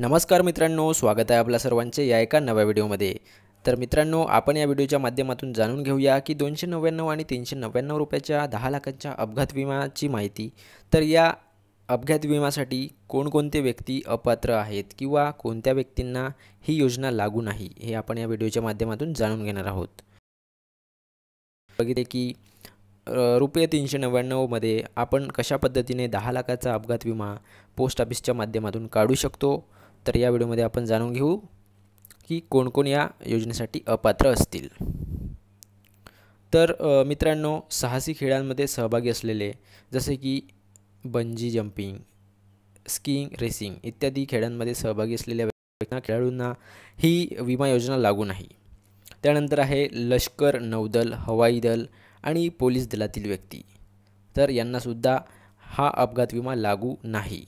नमस्कार मित्रांनो स्वागत आहे आपल्या सर्वांचे या एका नव्या व्हिडिओमध्ये तर मित्रांनो आपण या व्हिडिओच्या माध्यमातून जाणून घेऊया की दोनशे नव्याण्णव आणि तीनशे नव्याण्णव रुपयाच्या दहा लाखांच्या अपघात विमाची माहिती तर या अपघात विम्यासाठी कोणकोणते व्यक्ती अपात्र आहेत किंवा कोणत्या व्यक्तींना ही योजना लागू नाही हे आपण या व्हिडिओच्या माध्यमातून जाणून घेणार आहोत बघितले की रुपये तीनशे नव्याण्णवमध्ये आपण कशा पद्धतीने दहा लाखाचा अपघात विमा पोस्ट ऑफिसच्या माध्यमातून काढू शकतो तर या व्हिडिओमध्ये आपण जाणून घेऊ की कोण कोण या योजनेसाठी अपात्र असतील तर मित्रांनो साहसी खेळांमध्ये सहभागी असलेले जसे की बंजी जम्पिंग स्कीइंग रेसिंग इत्यादी खेळांमध्ये सहभागी असलेल्या व्यक्तींना खेळाडूंना ही विमा योजना लागू नाही त्यानंतर आहे लष्कर नौदल हवाई दल आणि पोलीस दलातील व्यक्ती तर यांनासुद्धा हा अपघात विमा लागू नाही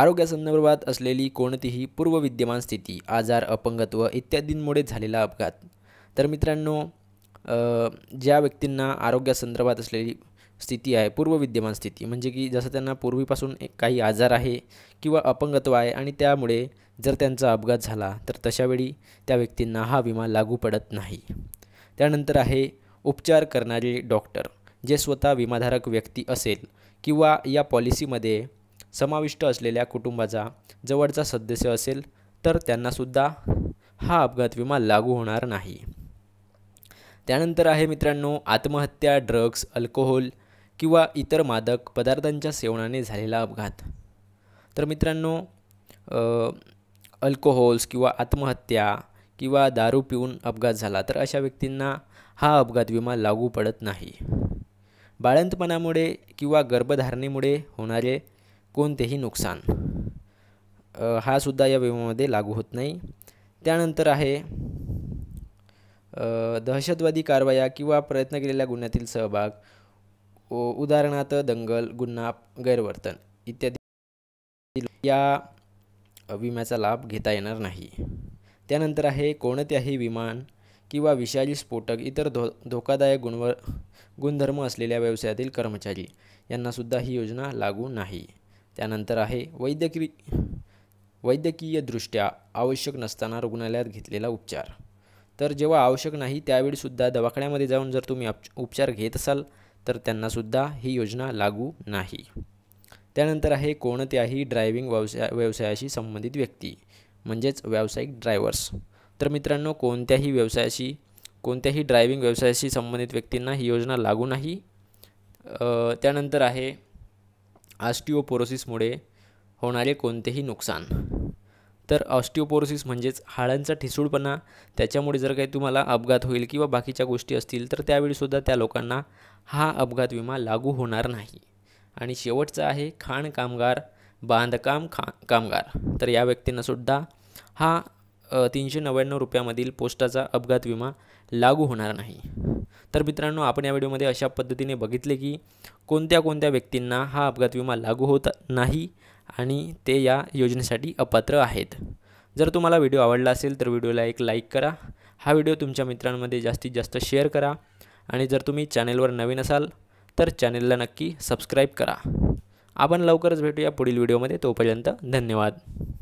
आरोग्यासंदर्भात असलेली कोणतीही पूर्वविद्यमान स्थिती आजार अपंगत्व इत्यादींमुळे झालेला अपघात तर मित्रांनो ज्या व्यक्तींना आरोग्यासंदर्भात असलेली स्थिती आहे पूर्वविद्यमान स्थिती म्हणजे की जसं त्यांना पूर्वीपासून एक काही आजार आहे किंवा अपंगत्व आहे आणि त्यामुळे जर त्यांचा अपघात झाला तर तशावेळी त्या व्यक्तींना हा विमा लागू पडत नाही त्यानंतर आहे उपचार करणारे डॉक्टर जे स्वतः विमाधारक व्यक्ती असेल किंवा या पॉलिसीमध्ये समाविष्ट असलेल्या कुटुंबाचा जवळचा सदस्य असेल तर त्यांनासुद्धा हा अपघात विमा लागू होणार नाही त्यानंतर आहे मित्रांनो आत्महत्या ड्रग्स अल्कोहोल किंवा इतर मादक पदार्थांच्या सेवनाने झालेला अपघात तर मित्रांनो अल्कोहोल्स किंवा आत्महत्या किंवा दारू पिऊन अपघात झाला तर अशा व्यक्तींना हा अपघात विमा लागू पडत नाही बाळंतपणामुळे किंवा गर्भधारणेमुळे होणारे कोणतेही नुकसान हा सुद्धा या विमामध्ये लागू होत नाही त्यानंतर आहे दहशतवादी कारवाया किंवा प्रयत्न केलेल्या गुन्ह्यातील सहभाग उदाहरणार्थ दंगल गुन्हा गैरवर्तन इत्यादी या विम्याचा लाभ घेता येणार नाही त्यानंतर आहे कोणत्याही विमान किंवा विषारी स्फोटक इतर धो धोकादायक गुणव गुणधर्म असलेल्या व्यवसायातील कर्मचारी यांनासुद्धा ही योजना लागू नाही त्यानंतर आहे वैद्यकीय वैद्यकीयदृष्ट्या आवश्यक नसताना रुग्णालयात घेतलेला उपचार तर जेव्हा आवश्यक नाही त्यावेळीसुद्धा दवाखान्यामध्ये जाऊन जर तुम्ही उपचार घेत असाल तर त्यांनासुद्धा ही योजना लागू नाही त्यानंतर आहे कोणत्याही ड्रायव्हिंग व्यवसाय व्यवसायाशी संबंधित व्यक्ती म्हणजेच व्यावसायिक ड्रायव्हर्स तर मित्रांनो कोणत्याही व्यवसायाशी कोणत्याही ड्रायव्हिंग व्यवसायाशी संबंधित व्यक्तींना ही योजना लागू नाही त्यानंतर आहे ऑस्टिओपोरोसिसमुळे होणारे कोणतेही नुकसान तर ऑस्टिओपोरोसिस म्हणजेच हाडांचा ठिसूळपणा त्याच्यामुळे जर काही तुम्हाला अपघात होईल किंवा बाकीच्या गोष्टी असतील तर त्यावेळीसुद्धा त्या लोकांना हा अपघात विमा लागू होणार नाही आणि शेवटचा आहे खाण कामगार बांधकाम खा कामगार तर या व्यक्तींनासुद्धा हा तीनशे नव्याण्णव रुपयामधील पोस्टाचा अपघात विमा लागू होणार नाही तर मित्रांनो आपण या व्हिडिओमध्ये अशा पद्धतीने बघितले की कोणत्या कोणत्या व्यक्तींना हा अपघात विमा लागू होत नाही आणि ते या योजनेसाठी अपात्र आहेत जर तुम्हाला व्हिडिओ आवडला असेल तर व्हिडिओला एक लाईक करा हा व्हिडिओ तुमच्या मित्रांमध्ये जास्तीत जास्त शेअर करा आणि जर तुम्ही चॅनेलवर नवीन असाल तर चॅनेलला नक्की सबस्क्राईब करा आपण लवकरच भेटूया पुढील व्हिडिओमध्ये तोपर्यंत धन्यवाद